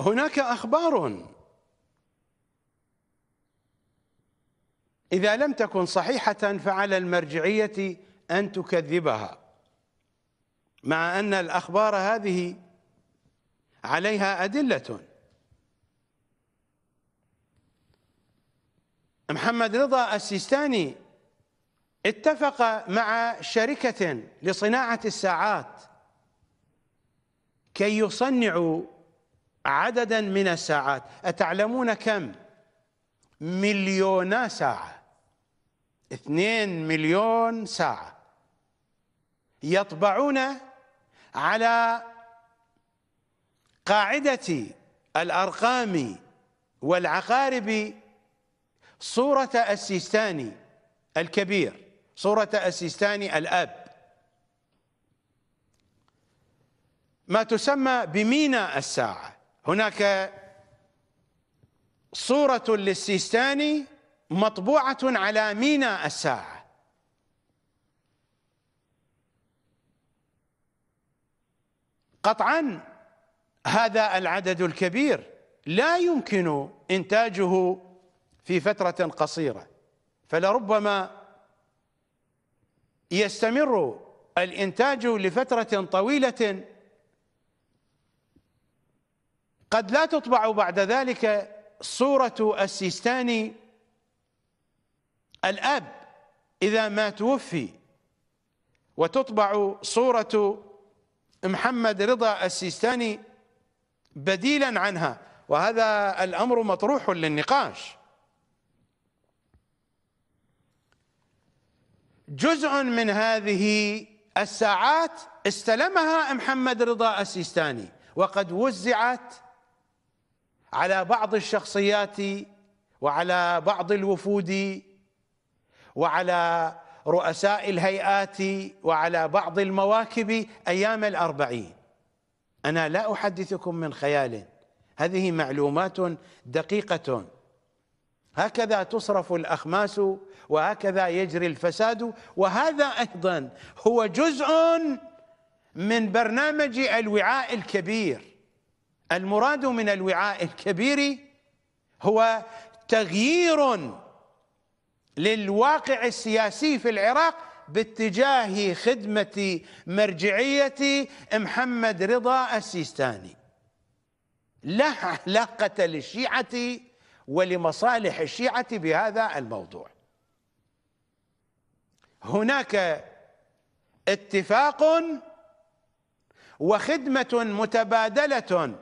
هناك أخبار إذا لم تكن صحيحة فعلى المرجعية أن تكذبها مع أن الأخبار هذه عليها أدلة محمد رضا السيستاني اتفق مع شركة لصناعة الساعات كي يصنعوا عددا من الساعات أتعلمون كم؟ مليونا ساعة اثنين مليون ساعة يطبعون على قاعدة الأرقام والعقارب صورة السيستاني الكبير صورة السيستاني الأب ما تسمى بمينا الساعة هناك صورة للسيستاني مطبوعة على ميناء الساعة قطعا هذا العدد الكبير لا يمكن إنتاجه في فترة قصيرة فلربما يستمر الإنتاج لفترة طويلة قد لا تطبع بعد ذلك صورة السيستاني الأب إذا ما توفي وتطبع صورة محمد رضا السيستاني بديلا عنها وهذا الأمر مطروح للنقاش جزء من هذه الساعات استلمها محمد رضا السيستاني وقد وزعت على بعض الشخصيات وعلى بعض الوفود وعلى رؤساء الهيئات وعلى بعض المواكب أيام الأربعين أنا لا أحدثكم من خيال هذه معلومات دقيقة هكذا تصرف الأخماس وهكذا يجري الفساد وهذا أيضا هو جزء من برنامج الوعاء الكبير المراد من الوعاء الكبير هو تغيير للواقع السياسي في العراق باتجاه خدمة مرجعية محمد رضا السيستاني لا علاقة للشيعة ولمصالح الشيعة بهذا الموضوع هناك اتفاق وخدمة متبادلة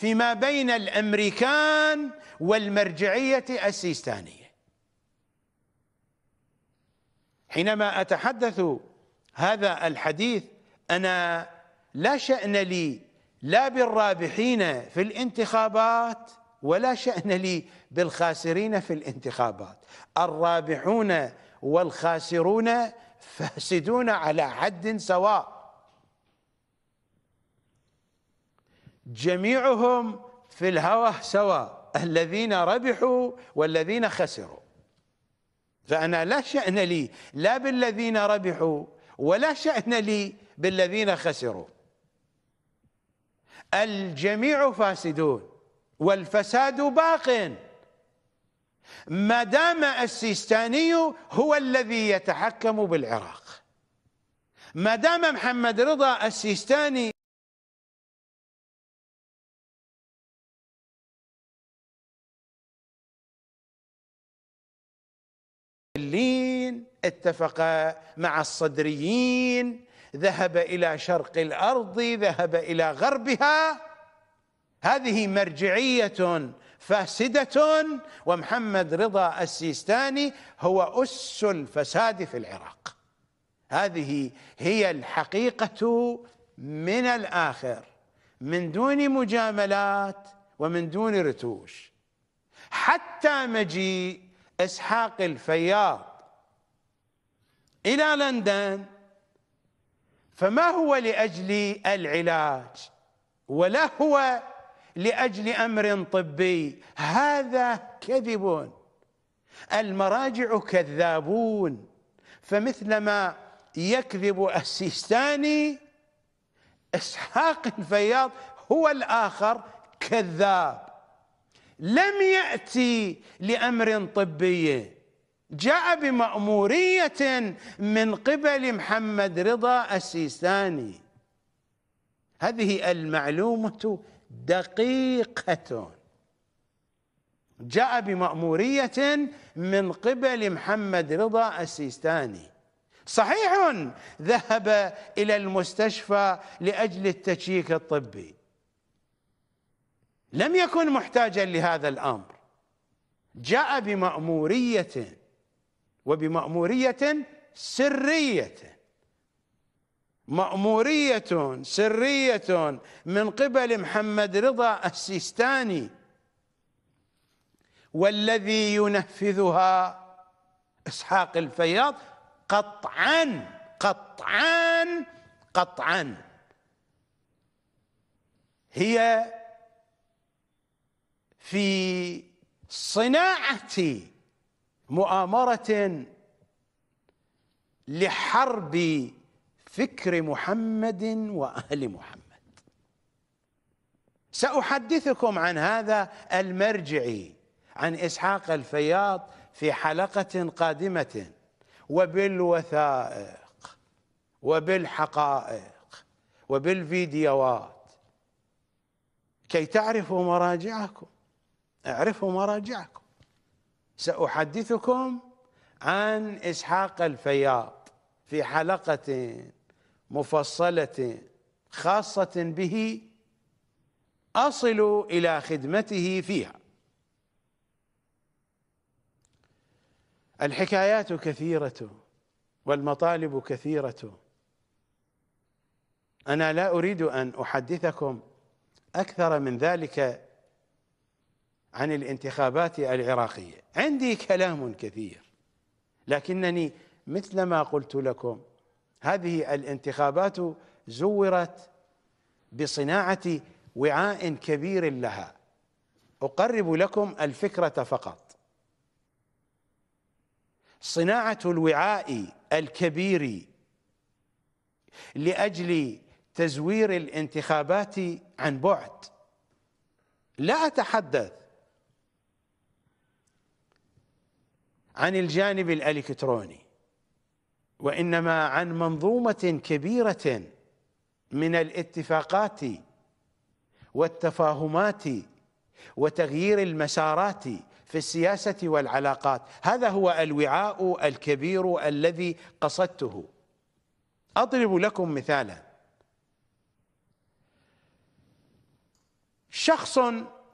فيما بين الأمريكان والمرجعية السيستانية حينما أتحدث هذا الحديث أنا لا شأن لي لا بالرابحين في الانتخابات ولا شأن لي بالخاسرين في الانتخابات الرابحون والخاسرون فاسدون على حد سواء جميعهم في الهوى سواء الذين ربحوا والذين خسروا فأنا لا شأن لي لا بالذين ربحوا ولا شأن لي بالذين خسروا الجميع فاسدون والفساد باق ما دام السيستاني هو الذي يتحكم بالعراق ما دام محمد رضا السيستاني اتفق مع الصدريين ذهب الى شرق الارض ذهب الى غربها هذه مرجعيه فاسده ومحمد رضا السيستاني هو اس الفساد في العراق هذه هي الحقيقه من الاخر من دون مجاملات ومن دون رتوش حتى مجيء اسحاق الفياض إلى لندن فما هو لأجل العلاج ولا هو لأجل أمر طبي هذا كذب المراجع كذابون فمثلما يكذب السيستاني إسحاق الفياض هو الآخر كذاب لم يأتي لأمر طبي جاء بمأمورية من قبل محمد رضا السيستاني هذه المعلومة دقيقة جاء بمأمورية من قبل محمد رضا السيستاني صحيح ذهب إلى المستشفى لأجل التشيك الطبي لم يكن محتاجا لهذا الأمر جاء بمأمورية وبمأمورية سرية مأمورية سرية من قبل محمد رضا السيستاني والذي ينفذها إسحاق الفياض قطعا قطعا قطعا هي في صناعه مؤامره لحرب فكر محمد وأهل محمد ساحدثكم عن هذا المرجع عن اسحاق الفياض في حلقه قادمه وبالوثائق وبالحقائق وبالفيديوهات كي تعرفوا مراجعكم اعرفوا مراجعكم سأحدثكم عن إسحاق الفياض في حلقة مفصلة خاصة به أصل إلى خدمته فيها الحكايات كثيرة والمطالب كثيرة أنا لا أريد أن أحدثكم أكثر من ذلك عن الانتخابات العراقية عندي كلام كثير لكنني مثلما قلت لكم هذه الانتخابات زورت بصناعة وعاء كبير لها أقرب لكم الفكرة فقط صناعة الوعاء الكبير لأجل تزوير الانتخابات عن بعد لا أتحدث عن الجانب الالكتروني وانما عن منظومه كبيره من الاتفاقات والتفاهمات وتغيير المسارات في السياسه والعلاقات هذا هو الوعاء الكبير الذي قصدته اضرب لكم مثالا شخص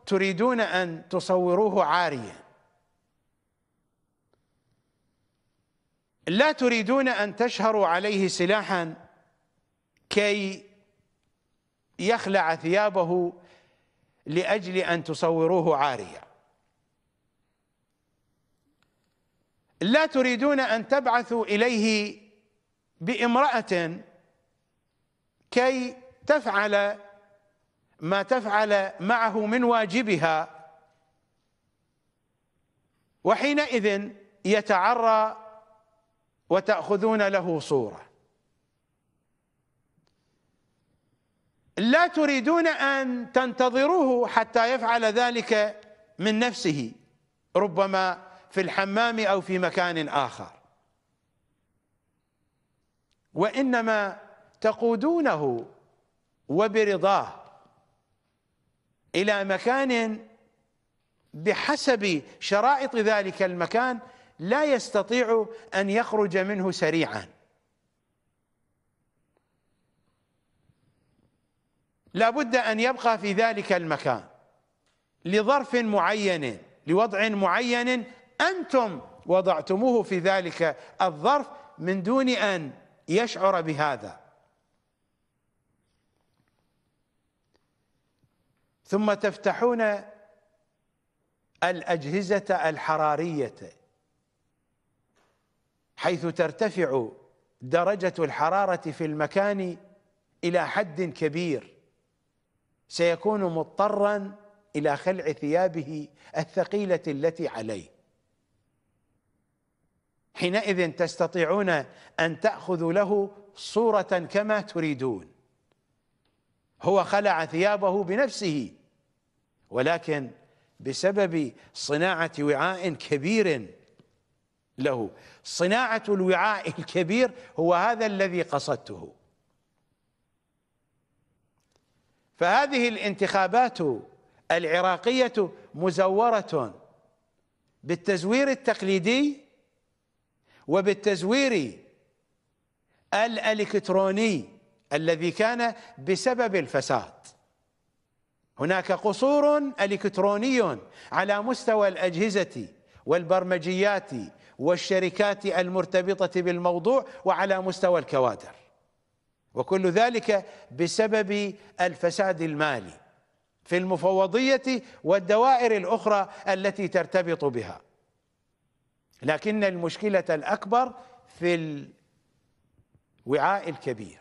تريدون ان تصوروه عاريا لا تريدون أن تشهروا عليه سلاحا كي يخلع ثيابه لأجل أن تصوروه عاريا لا تريدون أن تبعثوا إليه بامرأة كي تفعل ما تفعل معه من واجبها وحينئذ يتعرى وتأخذون له صورة لا تريدون أن تنتظروه حتى يفعل ذلك من نفسه ربما في الحمام أو في مكان آخر وإنما تقودونه وبرضاه إلى مكان بحسب شرائط ذلك المكان لا يستطيع ان يخرج منه سريعا لابد ان يبقى في ذلك المكان لظرف معين لوضع معين انتم وضعتموه في ذلك الظرف من دون ان يشعر بهذا ثم تفتحون الاجهزه الحراريه حيث ترتفع درجة الحرارة في المكان إلى حد كبير سيكون مضطرا إلى خلع ثيابه الثقيلة التي عليه حينئذ تستطيعون أن تأخذوا له صورة كما تريدون هو خلع ثيابه بنفسه ولكن بسبب صناعة وعاء كبير له صناعة الوعاء الكبير هو هذا الذي قصدته فهذه الانتخابات العراقية مزورة بالتزوير التقليدي وبالتزوير الالكتروني الذي كان بسبب الفساد هناك قصور الكتروني على مستوى الاجهزه والبرمجيات والشركات المرتبطة بالموضوع وعلى مستوى الكوادر وكل ذلك بسبب الفساد المالي في المفوضية والدوائر الأخرى التي ترتبط بها لكن المشكلة الأكبر في الوعاء الكبير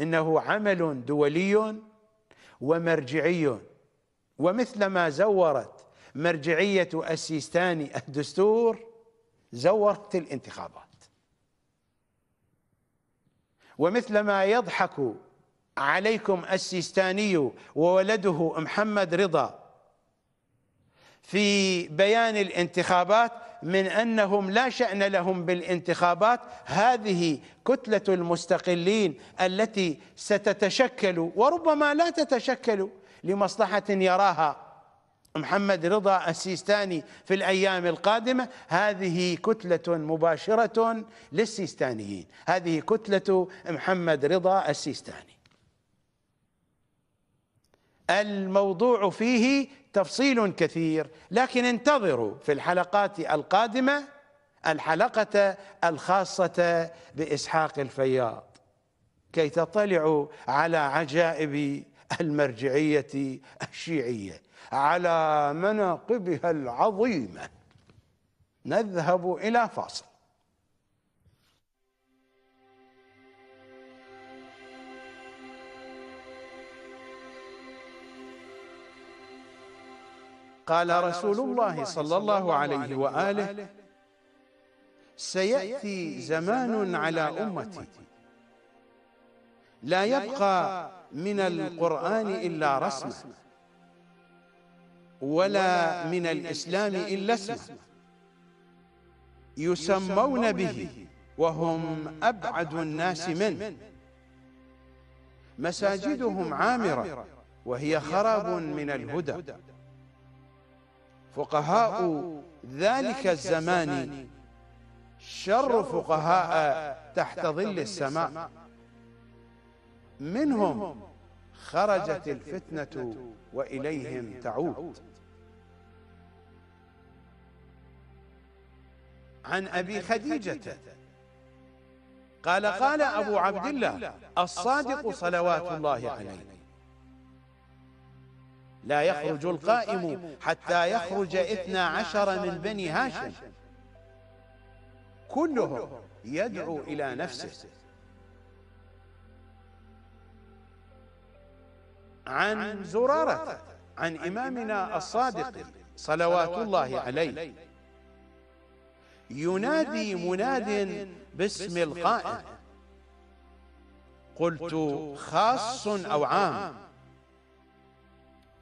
إنه عمل دولي ومرجعي ومثلما زورت مرجعية السيستاني الدستور زورت الانتخابات ومثلما يضحك عليكم السيستاني وولده محمد رضا في بيان الانتخابات من انهم لا شان لهم بالانتخابات هذه كتله المستقلين التي ستتشكل وربما لا تتشكل لمصلحه يراها محمد رضا السيستاني في الأيام القادمة هذه كتلة مباشرة للسيستانيين هذه كتلة محمد رضا السيستاني الموضوع فيه تفصيل كثير لكن انتظروا في الحلقات القادمة الحلقة الخاصة بإسحاق الفياض كي تطلعوا على عجائب المرجعية الشيعية على مناقبها العظيمه نذهب الى فاصل قال رسول الله صلى الله عليه واله سياتي زمان على امتي لا يبقى من القران الا رسمه ولا من الإسلام إلا اسمه يسمون به وهم أبعد الناس منه مساجدهم عامرة وهي خراب من الهدى فقهاء ذلك الزمان شر فقهاء تحت ظل السماء منهم خرجت الفتنة وإليهم تعود عن أبي خديجة قال قال أبو عبد الله الصادق صلوات الله عليه لا يخرج القائم حتى يخرج إثنى عشر من بني هاشم كلهم يدعو إلى نفسه عن زرارة عن إمامنا الصادق صلوات الله عليه ينادي مناد باسم القائل قلت خاص أو عام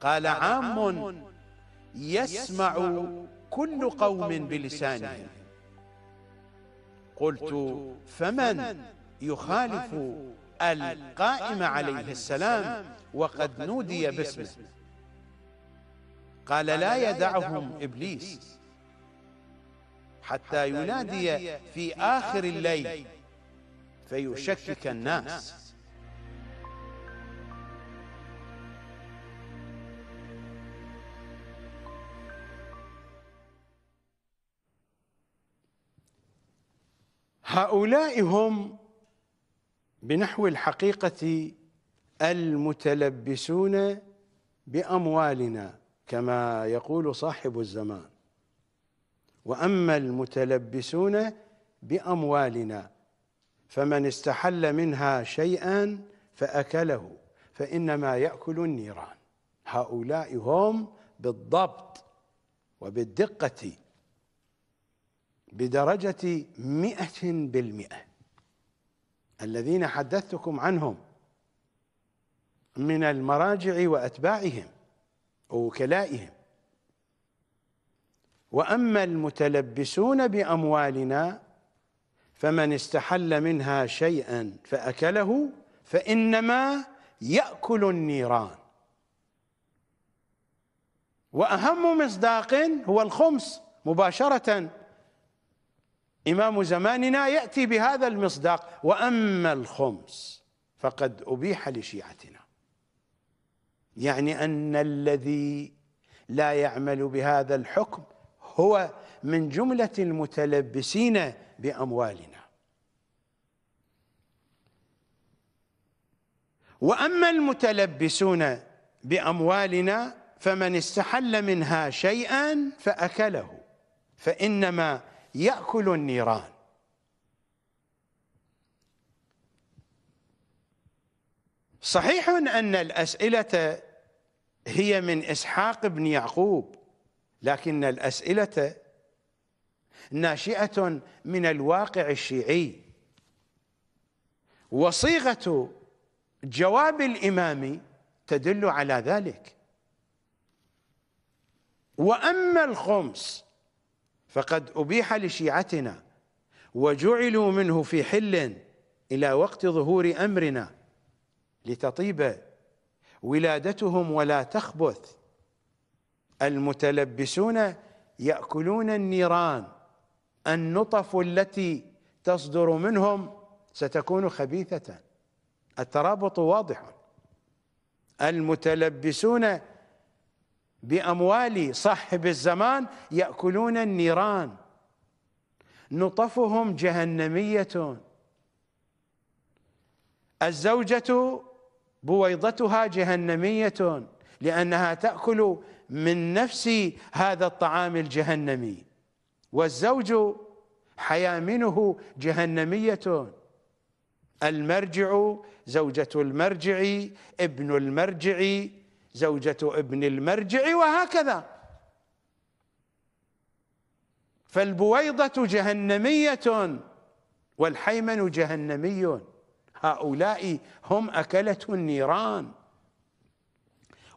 قال عام يسمع كل قوم بلسانه قلت فمن يخالف القائم عليه السلام وقد نودي باسمه قال لا يدعهم إبليس حتى ينادي في آخر الليل فيشكك الناس هؤلاء هم بنحو الحقيقة المتلبسون بأموالنا كما يقول صاحب الزمان وأما المتلبسون بأموالنا فمن استحل منها شيئا فأكله فإنما يأكل النيران هؤلاء هم بالضبط وبالدقة بدرجة مئة بالمئة الذين حدثتكم عنهم من المراجع وأتباعهم ووكلائهم واما المتلبسون باموالنا فمن استحل منها شيئا فاكله فانما ياكل النيران واهم مصداق هو الخمس مباشره امام زماننا ياتي بهذا المصداق واما الخمس فقد ابيح لشيعتنا يعني ان الذي لا يعمل بهذا الحكم هو من جملة المتلبسين بأموالنا وأما المتلبسون بأموالنا فمن استحل منها شيئا فأكله فإنما يأكل النيران صحيح أن الأسئلة هي من إسحاق بن يعقوب لكن الاسئله ناشئه من الواقع الشيعي وصيغه جواب الامام تدل على ذلك واما الخمس فقد ابيح لشيعتنا وجعلوا منه في حل الى وقت ظهور امرنا لتطيب ولادتهم ولا تخبث المتلبسون ياكلون النيران النطف التي تصدر منهم ستكون خبيثه الترابط واضح المتلبسون باموال صاحب الزمان ياكلون النيران نطفهم جهنميه الزوجه بويضتها جهنميه لانها تاكل من نفس هذا الطعام الجهنمي والزوج حيامنه جهنمية المرجع زوجة المرجع ابن المرجع زوجة ابن المرجع وهكذا فالبويضة جهنمية والحيمن جهنمي هؤلاء هم أكلة النيران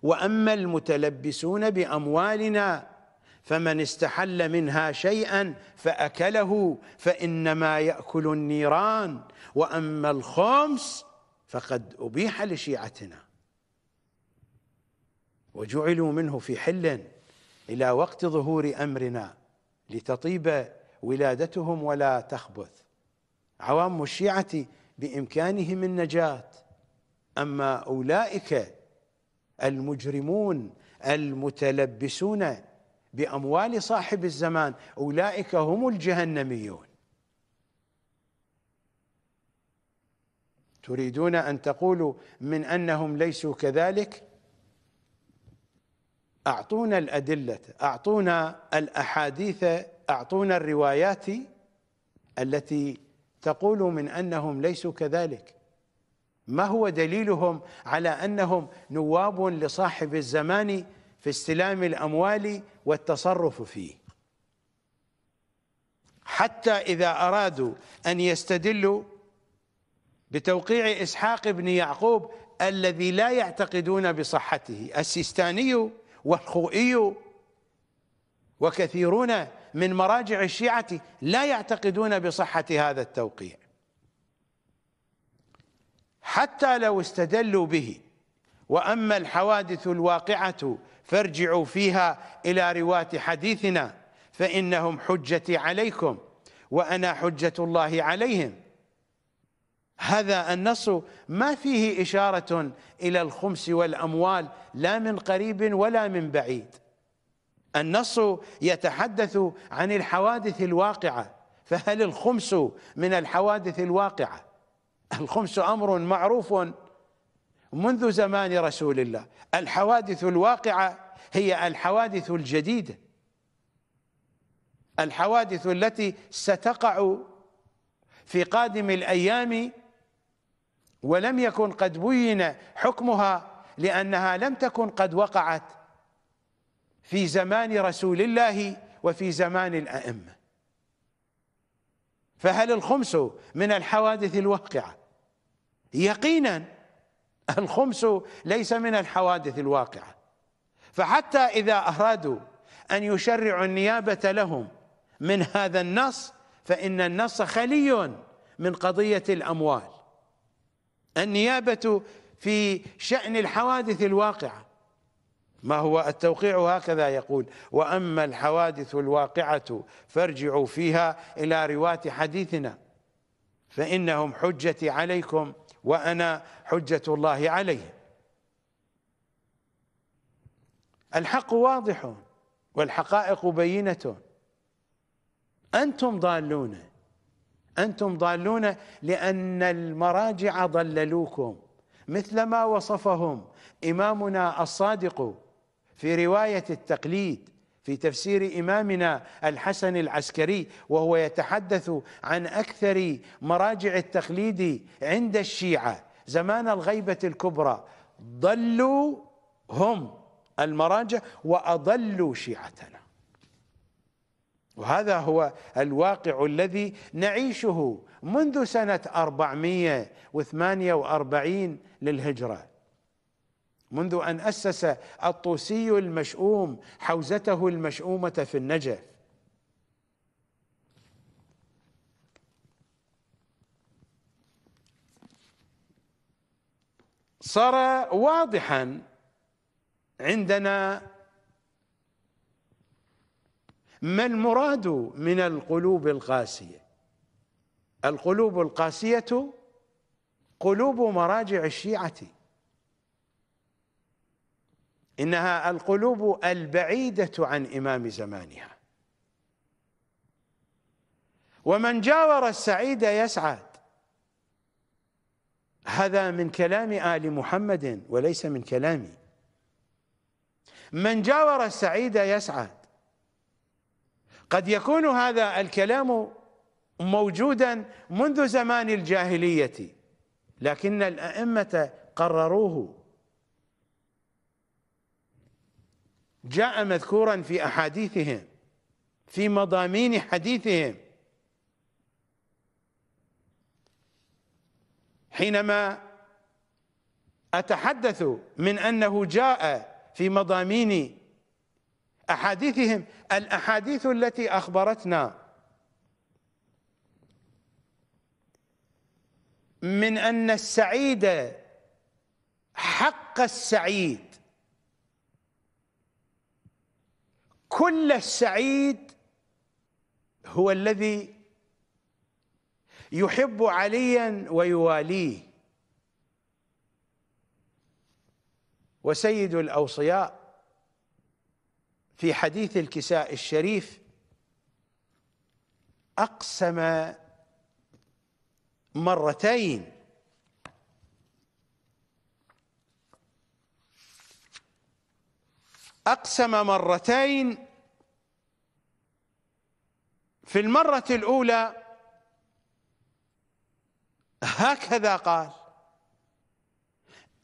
واما المتلبسون باموالنا فمن استحل منها شيئا فاكله فانما ياكل النيران واما الخمس فقد ابيح لشيعتنا وجعلوا منه في حل الى وقت ظهور امرنا لتطيب ولادتهم ولا تخبث عوام الشيعه بامكانهم النجاه اما اولئك المجرمون المتلبسون باموال صاحب الزمان اولئك هم الجهنميون تريدون ان تقولوا من انهم ليسوا كذلك اعطونا الادله اعطونا الاحاديث اعطونا الروايات التي تقول من انهم ليسوا كذلك ما هو دليلهم على أنهم نواب لصاحب الزمان في استلام الأموال والتصرف فيه حتى إذا أرادوا أن يستدلوا بتوقيع إسحاق بن يعقوب الذي لا يعتقدون بصحته السيستاني والخوئي وكثيرون من مراجع الشيعة لا يعتقدون بصحة هذا التوقيع حتى لو استدلوا به وأما الحوادث الواقعة فارجعوا فيها إلى رواة حديثنا فإنهم حجتي عليكم وأنا حجة الله عليهم هذا النص ما فيه إشارة إلى الخمس والأموال لا من قريب ولا من بعيد النص يتحدث عن الحوادث الواقعة فهل الخمس من الحوادث الواقعه الخمس أمر معروف منذ زمان رسول الله الحوادث الواقعة هي الحوادث الجديدة الحوادث التي ستقع في قادم الأيام ولم يكن قد بين حكمها لأنها لم تكن قد وقعت في زمان رسول الله وفي زمان الأئمة فهل الخمس من الحوادث الواقعة يقينا الخمس ليس من الحوادث الواقعة فحتى إذا أرادوا أن يشرعوا النيابة لهم من هذا النص فإن النص خلي من قضية الأموال النيابة في شأن الحوادث الواقعة ما هو التوقيع هكذا يقول وأما الحوادث الواقعة فارجعوا فيها إلى رواة حديثنا فإنهم حجتي عليكم وأنا حجة الله عليه الحق واضح والحقائق بينة أنتم ضالون أنتم ضالون لأن المراجع ضللوكم مثلما وصفهم إمامنا الصادق في رواية التقليد في تفسير إمامنا الحسن العسكري وهو يتحدث عن أكثر مراجع التقليد عند الشيعة زمان الغيبة الكبرى ضلوا هم المراجع وأضلوا شيعتنا وهذا هو الواقع الذي نعيشه منذ سنة 448 للهجرة منذ أن أسس الطوسي المشؤوم حوزته المشؤومة في النجف صار واضحا عندنا ما المراد من القلوب القاسية القلوب القاسية قلوب مراجع الشيعة إنها القلوب البعيدة عن إمام زمانها ومن جاور السعيد يسعد هذا من كلام آل محمد وليس من كلامي من جاور السعيد يسعد قد يكون هذا الكلام موجودا منذ زمان الجاهلية لكن الأئمة قرروه جاء مذكورا في أحاديثهم في مضامين حديثهم حينما أتحدث من أنه جاء في مضامين أحاديثهم الأحاديث التي أخبرتنا من أن السعيد حق السعيد كل السعيد هو الذي يحب عليا ويواليه وسيد الاوصياء في حديث الكساء الشريف اقسم مرتين أقسم مرتين في المرة الأولى هكذا قال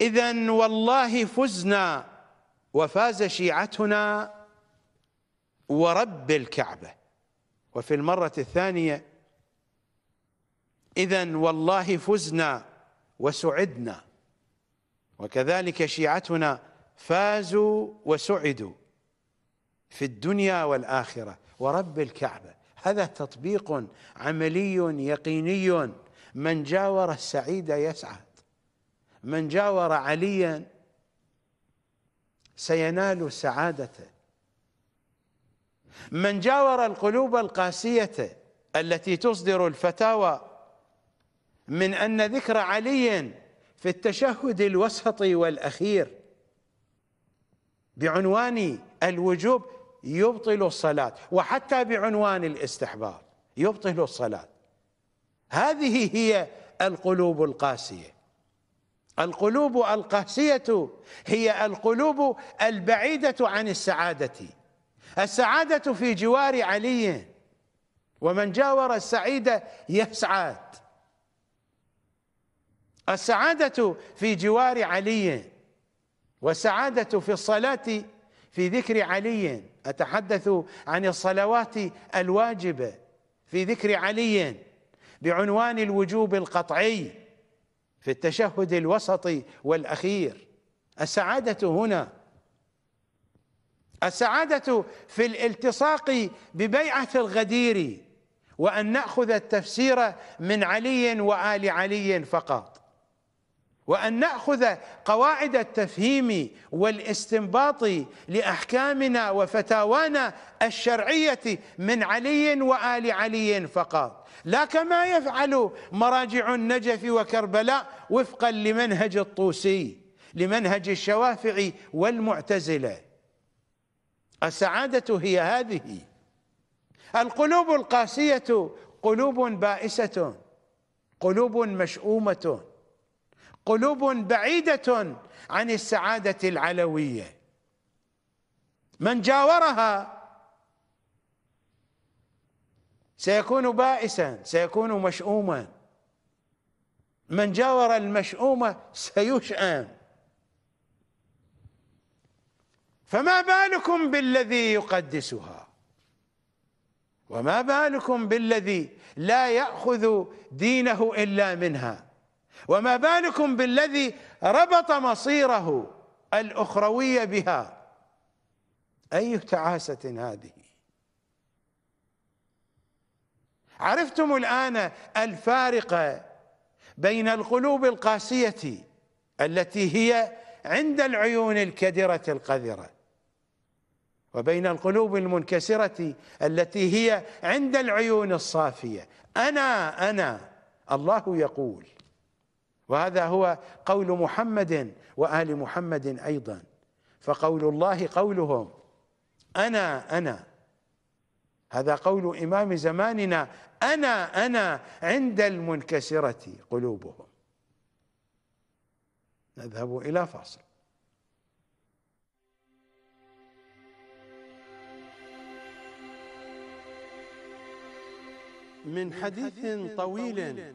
إذا والله فزنا وفاز شيعتنا ورب الكعبة وفي المرة الثانية إذا والله فزنا وسعدنا وكذلك شيعتنا فازوا وسعدوا في الدنيا والآخرة ورب الكعبة هذا تطبيق عملي يقيني من جاور السعيد يسعد من جاور عليا سينال سعادته من جاور القلوب القاسية التي تصدر الفتاوى من أن ذكر علي في التشهد الوسطي والأخير بعنوان الوجوب يبطل الصلاة وحتى بعنوان الاستحباب يبطل الصلاة هذه هي القلوب القاسية القلوب القاسية هي القلوب البعيدة عن السعادة السعادة في جوار علي ومن جاور السعيد يسعد السعادة في جوار علي والسعادة في الصلاة في ذكر علي أتحدث عن الصلوات الواجبة في ذكر علي بعنوان الوجوب القطعي في التشهد الوسطي والأخير السعادة هنا السعادة في الالتصاق ببيعة الغدير وأن نأخذ التفسير من علي وآل علي فقط وان ناخذ قواعد التفهيم والاستنباط لاحكامنا وفتاوانا الشرعيه من علي وال علي فقط لا كما يفعل مراجع النجف وكربلاء وفقا لمنهج الطوسي لمنهج الشوافعي والمعتزله السعاده هي هذه القلوب القاسيه قلوب بائسه قلوب مشؤومه قلوب بعيدة عن السعادة العلوية من جاورها سيكون بائسا سيكون مشؤوما من جاور المشؤومة سيشأم فما بالكم بالذي يقدسها وما بالكم بالذي لا يأخذ دينه إلا منها وما بالكم بالذي ربط مصيره الاخروي بها اي تعاسه هذه عرفتم الان الفارقه بين القلوب القاسيه التي هي عند العيون الكدره القذره وبين القلوب المنكسره التي هي عند العيون الصافيه انا انا الله يقول وهذا هو قول محمد وآل محمد أيضا فقول الله قولهم أنا أنا هذا قول إمام زماننا أنا أنا عند المنكسرة قلوبهم نذهب إلى فاصل من حديث طويل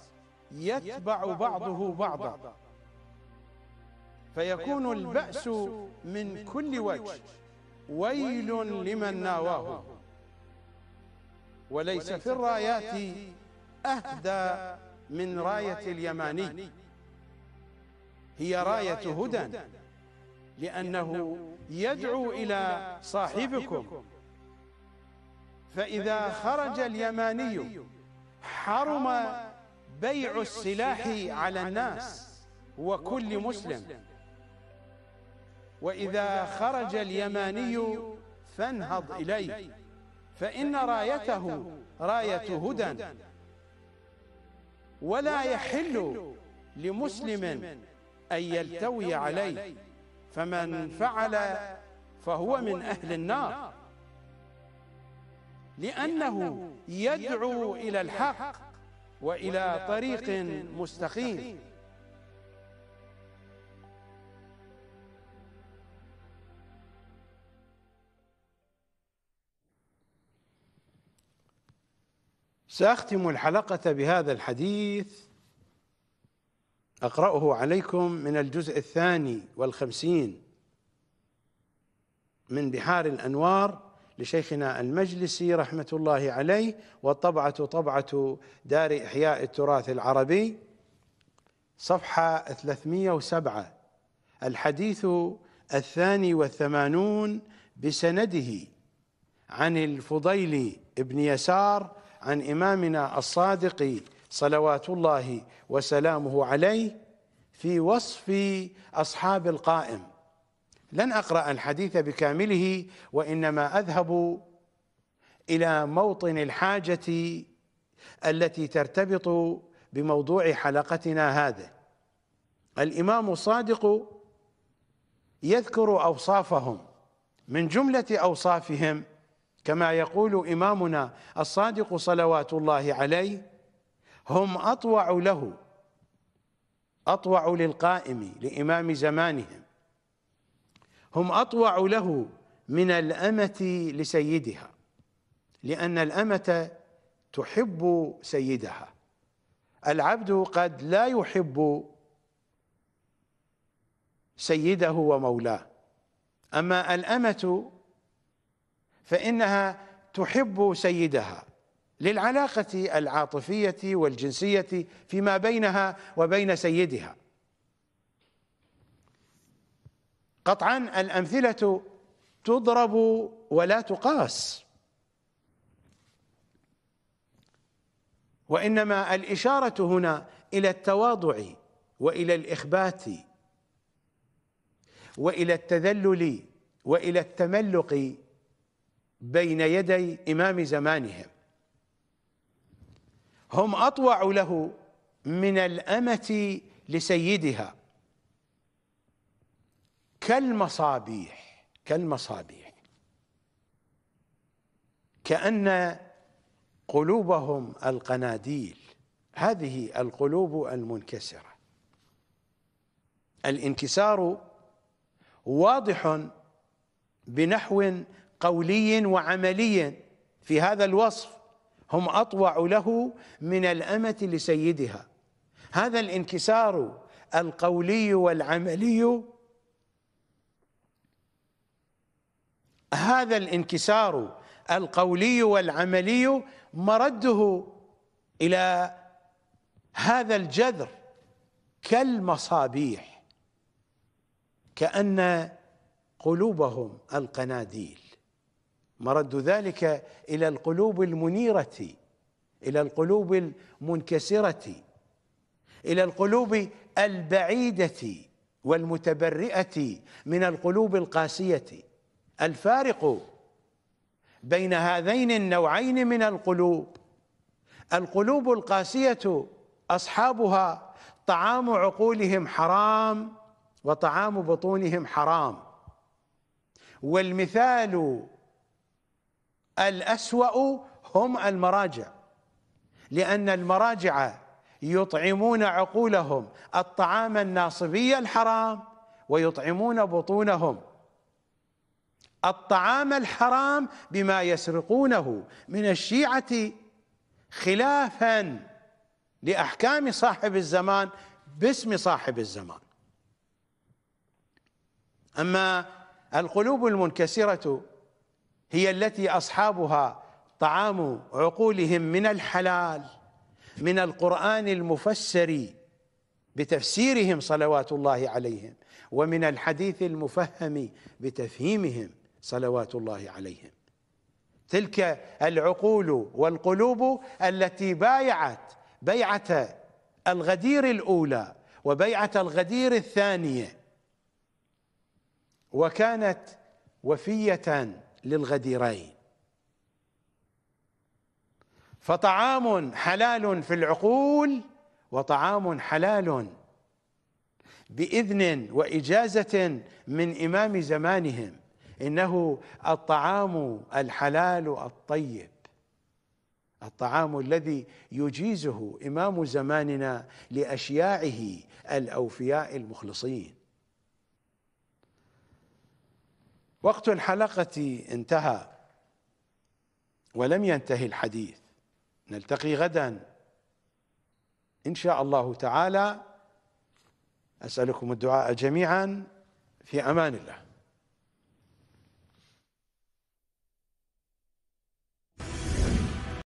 يتبع بعضه بعضا فيكون البأس من كل وجه ويل لمن ناواه وليس في الرايات أهدى من راية اليماني هي راية هدى لأنه يدعو إلى صاحبكم فإذا خرج اليماني حرم بيع السلاح على الناس وكل مسلم وإذا خرج اليماني فانهض إليه فإن رايته راية هدى ولا يحل لمسلم أن يلتوي عليه فمن فعل فهو من أهل النار لأنه يدعو إلى الحق والى طريق مستقيم ساختم الحلقه بهذا الحديث اقراه عليكم من الجزء الثاني والخمسين من بحار الانوار لشيخنا المجلسي رحمة الله عليه والطبعة طبعة دار إحياء التراث العربي صفحة 307 الحديث الثاني والثمانون بسنده عن الفضيل بن يسار عن إمامنا الصادق صلوات الله وسلامه عليه في وصف أصحاب القائم لن أقرأ الحديث بكامله وإنما أذهب إلى موطن الحاجة التي ترتبط بموضوع حلقتنا هذا الإمام الصادق يذكر أوصافهم من جملة أوصافهم كما يقول إمامنا الصادق صلوات الله عليه هم أطوع له أطوع للقائم لإمام زمانهم هم أطوع له من الأمة لسيدها لأن الأمة تحب سيدها العبد قد لا يحب سيده ومولاه أما الأمة فإنها تحب سيدها للعلاقة العاطفية والجنسية فيما بينها وبين سيدها قطعا الأمثلة تضرب ولا تقاس وإنما الإشارة هنا إلى التواضع وإلى الإخبات وإلى التذلل وإلى التملق بين يدي إمام زمانهم هم أطوع له من الأمة لسيدها كالمصابيح كالمصابيح كأن قلوبهم القناديل هذه القلوب المنكسرة الانكسار واضح بنحو قولي وعملي في هذا الوصف هم أطوع له من الأمة لسيدها هذا الانكسار القولي والعملي هذا الانكسار القولي والعملي مرده الى هذا الجذر كالمصابيح كأن قلوبهم القناديل مرد ذلك إلى القلوب المنيرة إلى القلوب المنكسرة إلى القلوب البعيدة والمتبرئة من القلوب القاسية الفارق بين هذين النوعين من القلوب القلوب القاسية أصحابها طعام عقولهم حرام وطعام بطونهم حرام والمثال الأسوأ هم المراجع لأن المراجع يطعمون عقولهم الطعام الناصبي الحرام ويطعمون بطونهم الطعام الحرام بما يسرقونه من الشيعة خلافا لأحكام صاحب الزمان باسم صاحب الزمان أما القلوب المنكسرة هي التي أصحابها طعام عقولهم من الحلال من القرآن المفسر بتفسيرهم صلوات الله عليهم ومن الحديث المفهم بتفهيمهم صلوات الله عليهم تلك العقول والقلوب التي بايعت بيعه الغدير الاولى وبيعه الغدير الثانيه وكانت وفيه للغديرين فطعام حلال في العقول وطعام حلال باذن واجازه من امام زمانهم إنه الطعام الحلال الطيب الطعام الذي يجيزه إمام زماننا لأشياعه الأوفياء المخلصين وقت الحلقة انتهى ولم ينتهي الحديث نلتقي غدا إن شاء الله تعالى أسألكم الدعاء جميعا في أمان الله